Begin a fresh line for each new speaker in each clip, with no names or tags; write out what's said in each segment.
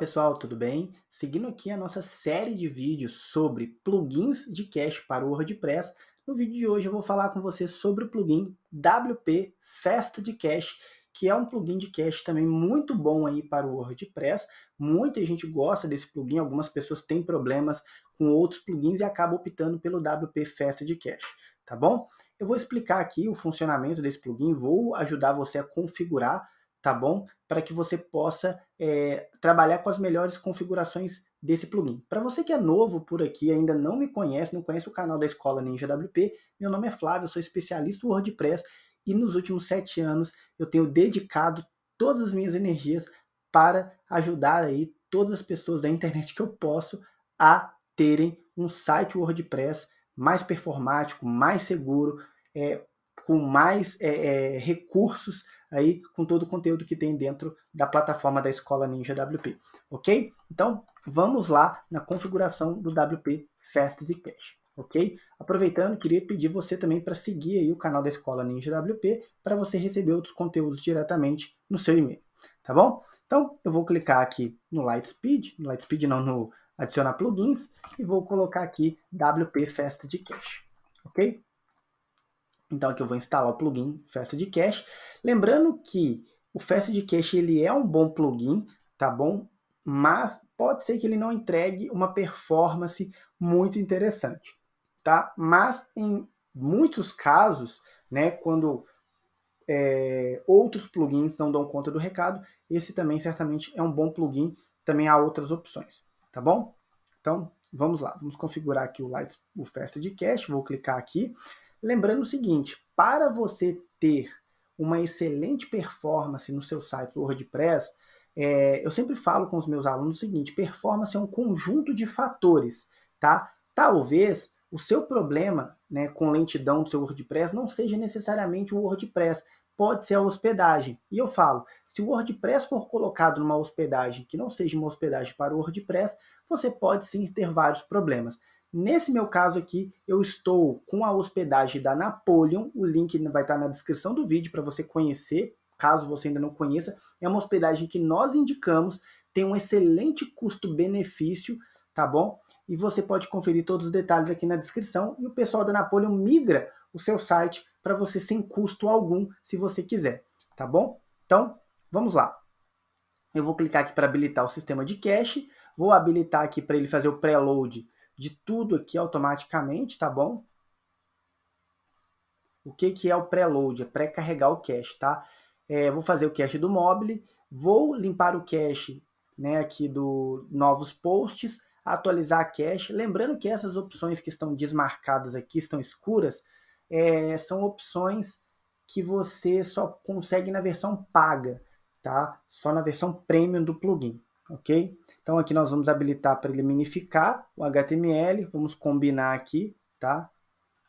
pessoal, tudo bem? Seguindo aqui a nossa série de vídeos sobre plugins de cache para o WordPress, no vídeo de hoje eu vou falar com você sobre o plugin WP Festa de Cache, que é um plugin de cache também muito bom aí para o WordPress. Muita gente gosta desse plugin, algumas pessoas têm problemas com outros plugins e acabam optando pelo WP Festa de Cache, tá bom? Eu vou explicar aqui o funcionamento desse plugin, vou ajudar você a configurar tá bom? Para que você possa é, trabalhar com as melhores configurações desse plugin. Para você que é novo por aqui, ainda não me conhece, não conhece o canal da Escola Ninja WP, meu nome é Flávio, sou especialista WordPress e nos últimos sete anos eu tenho dedicado todas as minhas energias para ajudar aí todas as pessoas da internet que eu posso a terem um site WordPress mais performático, mais seguro, é, com mais é, recursos aí com todo o conteúdo que tem dentro da plataforma da Escola Ninja WP, ok? Então, vamos lá na configuração do WP Fast de Cache, ok? Aproveitando, queria pedir você também para seguir aí o canal da Escola Ninja WP para você receber outros conteúdos diretamente no seu e-mail, tá bom? Então, eu vou clicar aqui no Lightspeed, no Lightspeed não, no adicionar plugins e vou colocar aqui WP Fast de Cache, ok? Então aqui eu vou instalar o plugin Festa de Cache. Lembrando que o Festa de Cache ele é um bom plugin, tá bom? Mas pode ser que ele não entregue uma performance muito interessante, tá? Mas em muitos casos, né, quando é, outros plugins não dão conta do recado, esse também certamente é um bom plugin, também há outras opções, tá bom? Então, vamos lá, vamos configurar aqui o, Light, o de Cache, vou clicar aqui, Lembrando o seguinte, para você ter uma excelente performance no seu site WordPress, é, eu sempre falo com os meus alunos o seguinte: performance é um conjunto de fatores, tá? Talvez o seu problema né, com lentidão do seu WordPress não seja necessariamente o WordPress, pode ser a hospedagem. E eu falo: se o WordPress for colocado numa hospedagem que não seja uma hospedagem para o WordPress, você pode sim ter vários problemas. Nesse meu caso aqui, eu estou com a hospedagem da Napoleon, o link vai estar na descrição do vídeo para você conhecer, caso você ainda não conheça. É uma hospedagem que nós indicamos, tem um excelente custo-benefício, tá bom? E você pode conferir todos os detalhes aqui na descrição. E o pessoal da Napoleon migra o seu site para você sem custo algum, se você quiser, tá bom? Então, vamos lá. Eu vou clicar aqui para habilitar o sistema de cache, vou habilitar aqui para ele fazer o preload de tudo aqui automaticamente, tá bom? O que, que é o pré-load? É pré-carregar o cache, tá? É, vou fazer o cache do mobile, vou limpar o cache né, aqui do novos posts, atualizar a cache. Lembrando que essas opções que estão desmarcadas aqui, estão escuras, é, são opções que você só consegue na versão paga, tá? Só na versão premium do plugin ok? Então aqui nós vamos habilitar para ele minificar o HTML, vamos combinar aqui, tá?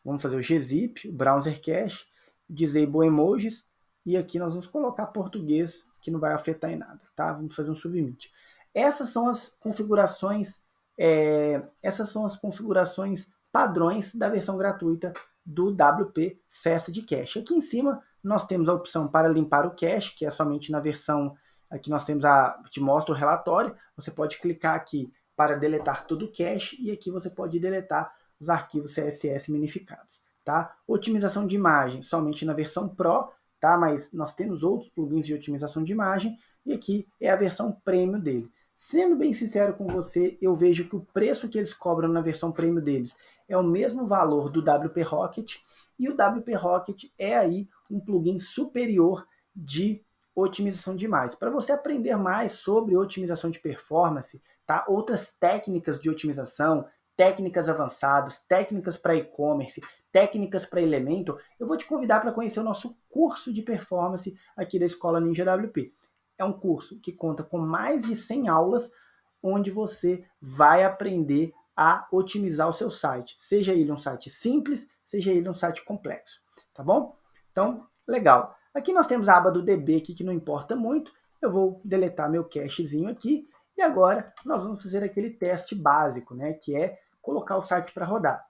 Vamos fazer o gzip, o browser cache, disable emojis, e aqui nós vamos colocar português, que não vai afetar em nada, tá? Vamos fazer um submit. Essas são as configurações, é, essas são as configurações padrões da versão gratuita do WP Festa de Cache. Aqui em cima nós temos a opção para limpar o cache, que é somente na versão Aqui nós temos a. te mostra o relatório. Você pode clicar aqui para deletar todo o cache e aqui você pode deletar os arquivos CSS minificados. Tá? Otimização de imagem somente na versão Pro, tá? mas nós temos outros plugins de otimização de imagem e aqui é a versão premium dele. Sendo bem sincero com você, eu vejo que o preço que eles cobram na versão premium deles é o mesmo valor do WP Rocket e o WP Rocket é aí um plugin superior de otimização de imagens. Para você aprender mais sobre otimização de performance, tá? outras técnicas de otimização, técnicas avançadas, técnicas para e-commerce, técnicas para elemento, eu vou te convidar para conhecer o nosso curso de performance aqui da Escola Ninja WP. É um curso que conta com mais de 100 aulas, onde você vai aprender a otimizar o seu site, seja ele um site simples, seja ele um site complexo, tá bom? Então, legal. Aqui nós temos a aba do DB aqui, que não importa muito. Eu vou deletar meu cachezinho aqui. E agora nós vamos fazer aquele teste básico, né, que é colocar o site para rodar.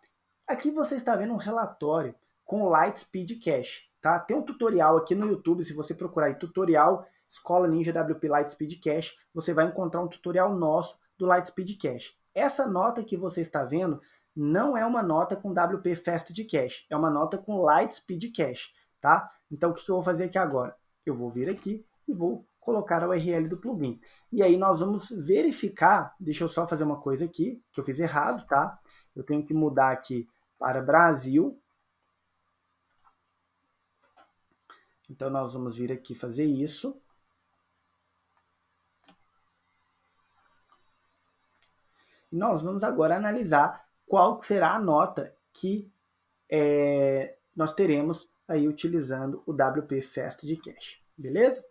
Aqui você está vendo um relatório com Lightspeed Cache. Tá? Tem um tutorial aqui no YouTube, se você procurar aí, tutorial Escola Ninja WP Lightspeed Cache, você vai encontrar um tutorial nosso do Lightspeed Cache. Essa nota que você está vendo não é uma nota com WP Fast de Cache, é uma nota com Lightspeed Cache tá? Então, o que eu vou fazer aqui agora? Eu vou vir aqui e vou colocar a URL do plugin. E aí nós vamos verificar, deixa eu só fazer uma coisa aqui, que eu fiz errado, tá? Eu tenho que mudar aqui para Brasil. Então, nós vamos vir aqui fazer isso. nós vamos agora analisar qual será a nota que é, nós teremos aí utilizando o WP Fast de Cache, beleza?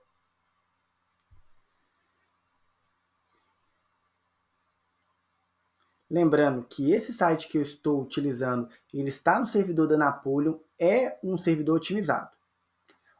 Lembrando que esse site que eu estou utilizando, ele está no servidor da Napoleon, é um servidor otimizado.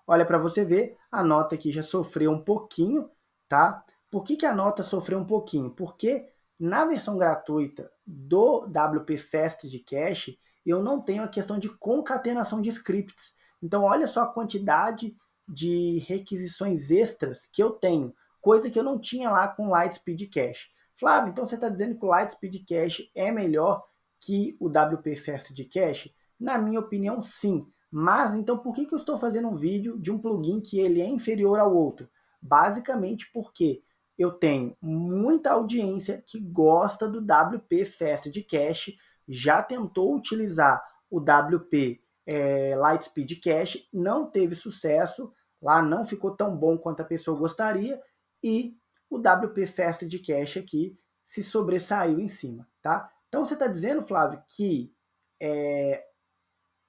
Olha para você ver, a nota aqui já sofreu um pouquinho, tá? Por que, que a nota sofreu um pouquinho? Porque na versão gratuita do WP Fast de Cache, eu não tenho a questão de concatenação de scripts. Então, olha só a quantidade de requisições extras que eu tenho, coisa que eu não tinha lá com Lightspeed Cache. Flávio, então você está dizendo que o Lightspeed Cache é melhor que o WP Fast de Cache? Na minha opinião, sim. Mas então por que, que eu estou fazendo um vídeo de um plugin que ele é inferior ao outro? Basicamente porque eu tenho muita audiência que gosta do WP Fast de Cache, já tentou utilizar o WP é, Lightspeed Cash, não teve sucesso, lá não ficou tão bom quanto a pessoa gostaria, e o WP Festa de Cash aqui se sobressaiu em cima, tá? Então você está dizendo, Flávio, que é,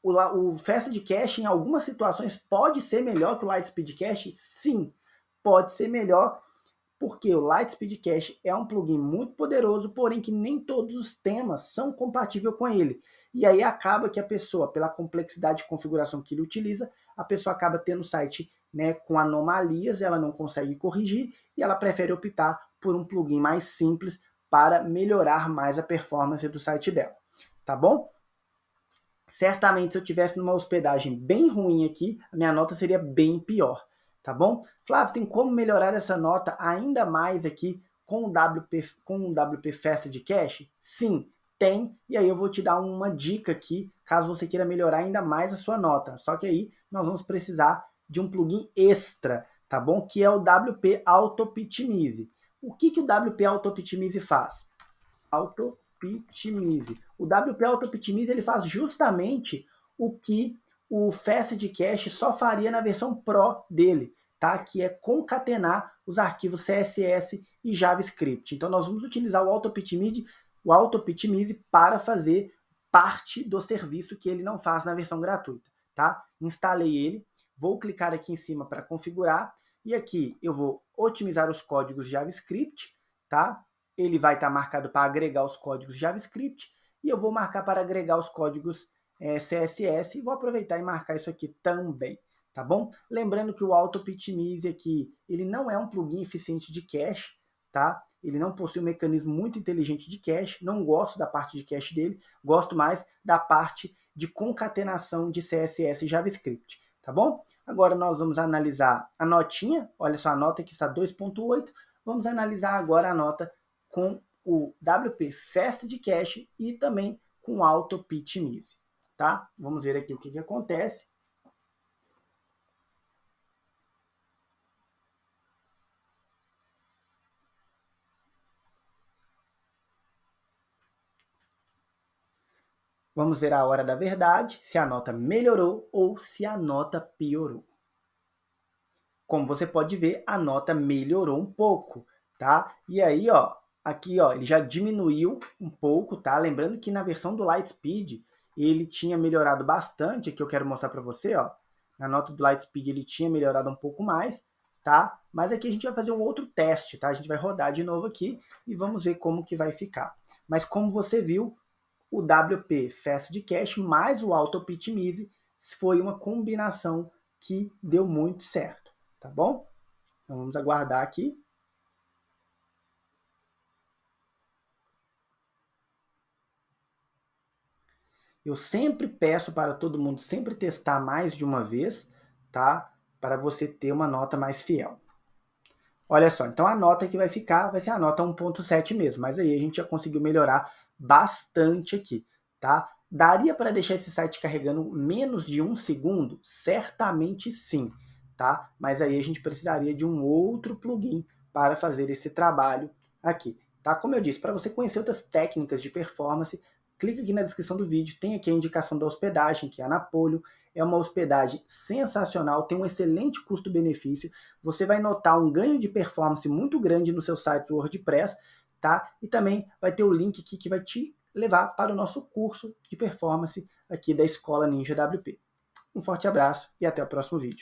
o, o Festa de Cache em algumas situações pode ser melhor que o Lightspeed Cache? Sim, pode ser melhor porque o Lightspeed Cache é um plugin muito poderoso, porém que nem todos os temas são compatíveis com ele. E aí acaba que a pessoa, pela complexidade de configuração que ele utiliza, a pessoa acaba tendo o site né, com anomalias, ela não consegue corrigir e ela prefere optar por um plugin mais simples para melhorar mais a performance do site dela, tá bom? Certamente se eu tivesse numa hospedagem bem ruim aqui, a minha nota seria bem pior tá bom? Flávio, tem como melhorar essa nota ainda mais aqui com o WP, com o WP Festa de Cash? Sim, tem. E aí eu vou te dar uma dica aqui, caso você queira melhorar ainda mais a sua nota. Só que aí nós vamos precisar de um plugin extra, tá bom? Que é o WP Autoptimize. O que, que o WP Autoptimize faz? Autoptimize. O WP Autoptimize ele faz justamente o que o Facet Cache só faria na versão Pro dele, tá? que é concatenar os arquivos CSS e JavaScript. Então nós vamos utilizar o AutoPitMid, o AutoPitMize para fazer parte do serviço que ele não faz na versão gratuita. Tá? Instalei ele, vou clicar aqui em cima para configurar, e aqui eu vou otimizar os códigos JavaScript, tá? Ele vai estar tá marcado para agregar os códigos JavaScript, e eu vou marcar para agregar os códigos é, CSS e vou aproveitar e marcar isso aqui também, tá bom? Lembrando que o Auto AutoPitmize aqui, ele não é um plugin eficiente de cache, tá? Ele não possui um mecanismo muito inteligente de cache, não gosto da parte de cache dele, gosto mais da parte de concatenação de CSS e JavaScript, tá bom? Agora nós vamos analisar a notinha, olha só a nota que está 2.8, vamos analisar agora a nota com o WP Fast de Cache e também com o Auto Pitch Mise tá? Vamos ver aqui o que, que acontece. Vamos ver a hora da verdade, se a nota melhorou ou se a nota piorou. Como você pode ver, a nota melhorou um pouco, tá? E aí, ó, aqui, ó, ele já diminuiu um pouco, tá? Lembrando que na versão do Lightspeed, ele tinha melhorado bastante, que eu quero mostrar para você, ó. Na nota do Lightspeed ele tinha melhorado um pouco mais, tá? Mas aqui a gente vai fazer um outro teste, tá? A gente vai rodar de novo aqui e vamos ver como que vai ficar. Mas como você viu, o WP Fast de Cache mais o Auto Optimize foi uma combinação que deu muito certo, tá bom? Então vamos aguardar aqui. Eu sempre peço para todo mundo sempre testar mais de uma vez, tá? Para você ter uma nota mais fiel. Olha só, então a nota que vai ficar vai ser a nota 1.7 mesmo, mas aí a gente já conseguiu melhorar bastante aqui, tá? Daria para deixar esse site carregando menos de um segundo? Certamente sim, tá? Mas aí a gente precisaria de um outro plugin para fazer esse trabalho aqui, tá? Como eu disse, para você conhecer outras técnicas de performance, clica aqui na descrição do vídeo, tem aqui a indicação da hospedagem, que é a Napolio, é uma hospedagem sensacional, tem um excelente custo-benefício, você vai notar um ganho de performance muito grande no seu site WordPress, tá? E também vai ter o link aqui que vai te levar para o nosso curso de performance aqui da Escola Ninja WP. Um forte abraço e até o próximo vídeo.